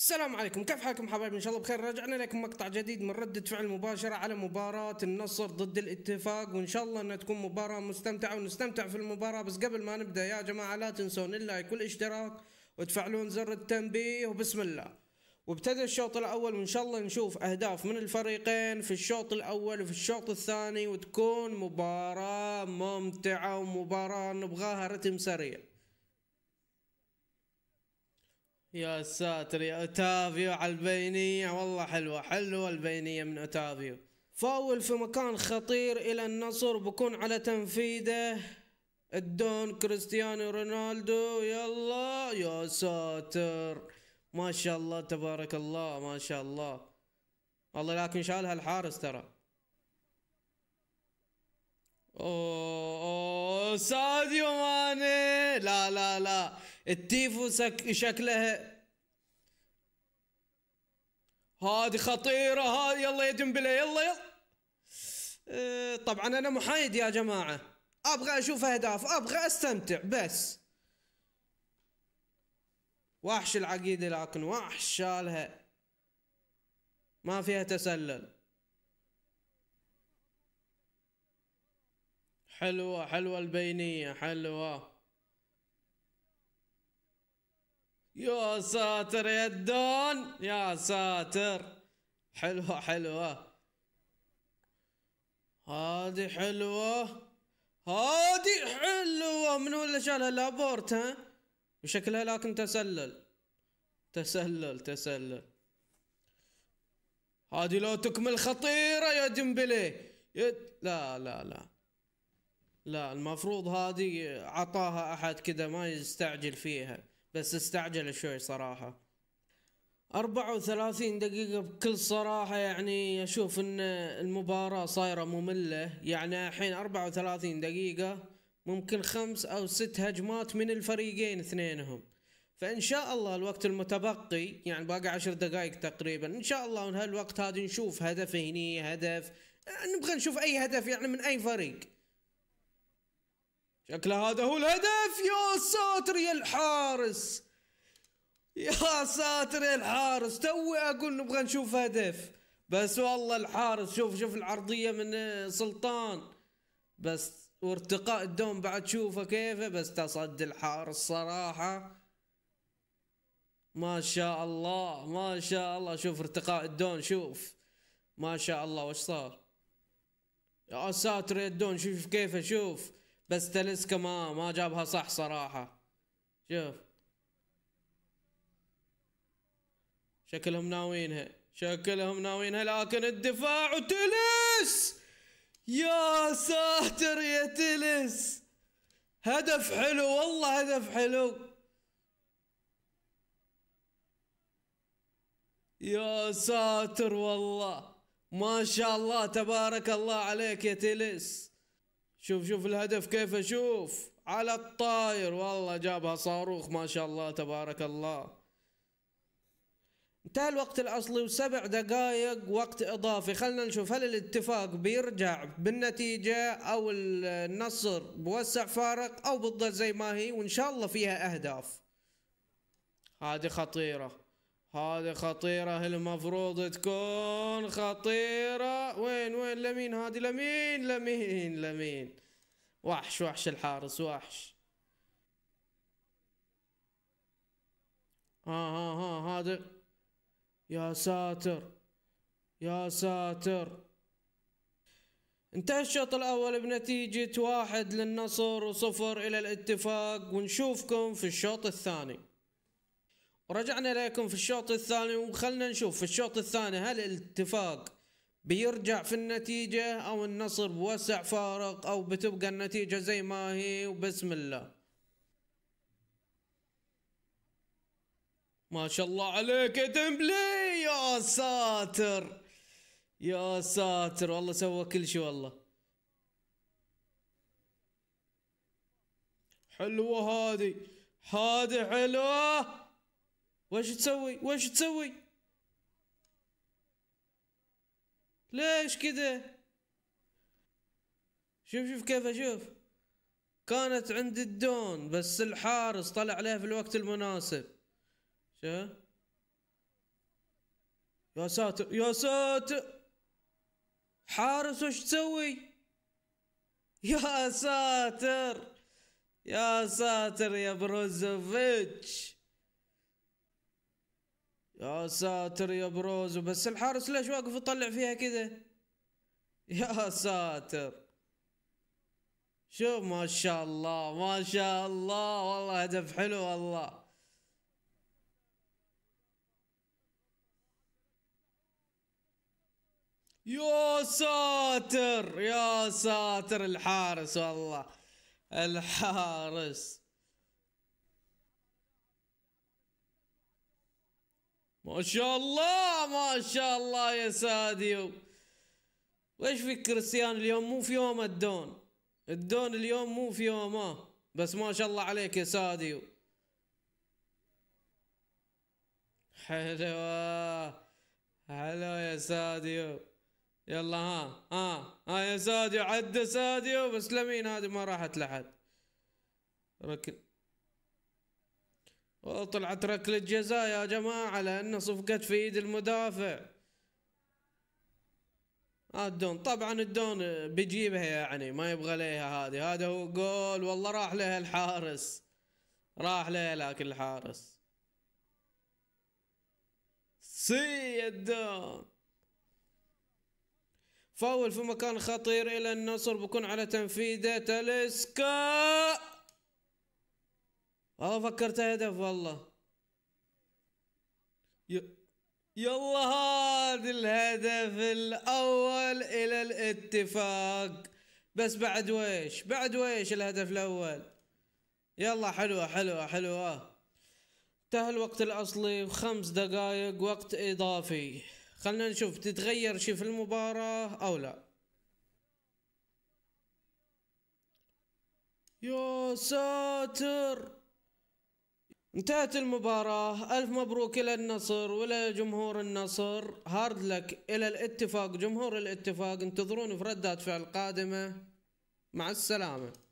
السلام عليكم كيف حالكم حبايبي ان شاء الله بخير رجعنا لكم مقطع جديد من ردة فعل مباشرة على مباراة النصر ضد الاتفاق وان شاء الله انها تكون مباراة مستمتعة ونستمتع في المباراة بس قبل ما نبدأ يا جماعة لا تنسون اللايك والاشتراك وتفعلون زر التنبيه وبسم الله وابتدى الشوط الاول وان شاء الله نشوف اهداف من الفريقين في الشوط الاول وفي الشوط الثاني وتكون مباراة ممتعة ومباراة نبغاها رتم سريع يا ساتر يا اوتافيو على البينيه والله حلوه حلوه البينيه من اوتافيو فاول في مكان خطير الى النصر بكون على تنفيذه الدون كريستيانو رونالدو يلا يا ساتر ما شاء الله تبارك الله ما شاء الله والله لكن شالها الحارس ترى اوه, أوه ساديو ماني لا لا لا التيفو شكلها هذه خطيرة هذه يلا يا ديمبلي يلا يلا أه، طبعا انا محايد يا جماعة ابغى اشوف اهداف ابغى استمتع بس وحش العقيدة لكن وحش شالها ما فيها تسلل حلوة حلوة البينية حلوة يا ساتر يا الدون يا ساتر حلوة حلوة هادي حلوة هادي حلوة من ولا شالها لابورت ها وشكلها لكن تسلل تسلل تسلل هادي لو تكمل خطيرة يا ديمبلي يد... لا لا لا لا المفروض هادي عطاها احد كذا ما يستعجل فيها بس استعجل شوي صراحة 34 دقيقة بكل صراحة يعني أشوف أن المباراة صايرة مملة يعني الحين 34 دقيقة ممكن خمس أو ست هجمات من الفريقين اثنينهم فإن شاء الله الوقت المتبقي يعني باقي عشر دقائق تقريبا إن شاء الله من هالوقت هذا نشوف هدف هني هدف نبغى نشوف أي هدف يعني من أي فريق شكله هذا هو الهدف يا ساتر يا الحارس يا ساتر يا الحارس توي اقول نبغى نشوف هدف بس والله الحارس شوف شوف العرضية من سلطان بس وارتقاء الدوم بعد شوفه كيفه بس تصدي الحارس صراحة ما شاء الله ما شاء الله شوف ارتقاء الدون شوف ما شاء الله وش صار يا ساتر يا الدون شوف كيفه شوف بس تلسكا ما ما جابها صح صراحة شوف شكلهم ناوينها شكلهم ناوينها لكن الدفاع وتلس يا ساتر يا تلس هدف حلو والله هدف حلو يا ساتر والله ما شاء الله تبارك الله عليك يا تلس شوف شوف الهدف كيف شوف على الطاير والله جابها صاروخ ما شاء الله تبارك الله انتهى الوقت الاصلي وسبع دقائق وقت اضافي خلنا نشوف هل الاتفاق بيرجع بالنتيجة او النصر بوسع فارق او بالضبط زي ما هي وان شاء الله فيها اهداف هذه خطيرة هذه خطيرة المفروض تكون خطيرة وين وين لمين هذه لمين لمين لمين وحش وحش الحارس وحش ها ها ها هذا يا ساتر يا ساتر انتهى الشوط الأول بنتيجة واحد للنصر وصفر إلى الاتفاق ونشوفكم في الشوط الثاني رجعنا لكم في الشوط الثاني وخلنا نشوف في الشوط الثاني هل الاتفاق بيرجع في النتيجة او النصر بوسع فارق او بتبقى النتيجة زي ما هي وبسم الله ما شاء الله عليك يا يا ساتر يا ساتر والله سوى كل شيء والله حلوة هذه هذه حلوة واش تسوي واش تسوي ليش كده شوف شوف كيف اشوف كانت عند الدون بس الحارس طلع عليها في الوقت المناسب شو يا ساتر يا ساتر حارس وش تسوي يا ساتر يا ساتر يا بروزوفيتش يا ساتر يا بروز بس الحارس ليش واقف يطلع فيها كذا يا ساتر شوف ما شاء الله ما شاء الله والله هدف حلو والله يا ساتر يا ساتر الحارس والله الحارس ما شاء الله ما شاء الله يا ساديو ويش فيك كريستيانو اليوم مو في يوم الدون الدون اليوم مو في يومه آه. بس ما شاء الله عليك يا ساديو حلوة حلو يا ساديو يلا ها ها ها يا ساديو عد ساديو بس لمين هذه ما راحت لحد ركن طلعت ركلة جزاء يا جماعة لأنه صفقت في إيد المدافع الدون طبعا الدون بيجيبها يعني ما يبغى ليها هذه هذا هو جول والله راح لها الحارس راح لها لكن الحارس سي الدون فاول في مكان خطير الى النصر بكون على تنفيذه تلسكا اه فكرت هدف والله يلا هذا الهدف الاول الى الاتفاق بس بعد ويش بعد ويش الهدف الاول يلا حلوه حلوه حلوه انتهى الوقت الاصلي وخمس دقائق وقت اضافي خلنا نشوف تتغير شي في المباراة او لا يا ساتر انتهت المباراة ألف مبروك إلى النصر جمهور النصر هارد لك إلى الاتفاق جمهور الاتفاق انتظرون في ردات فعل قادمة مع السلامة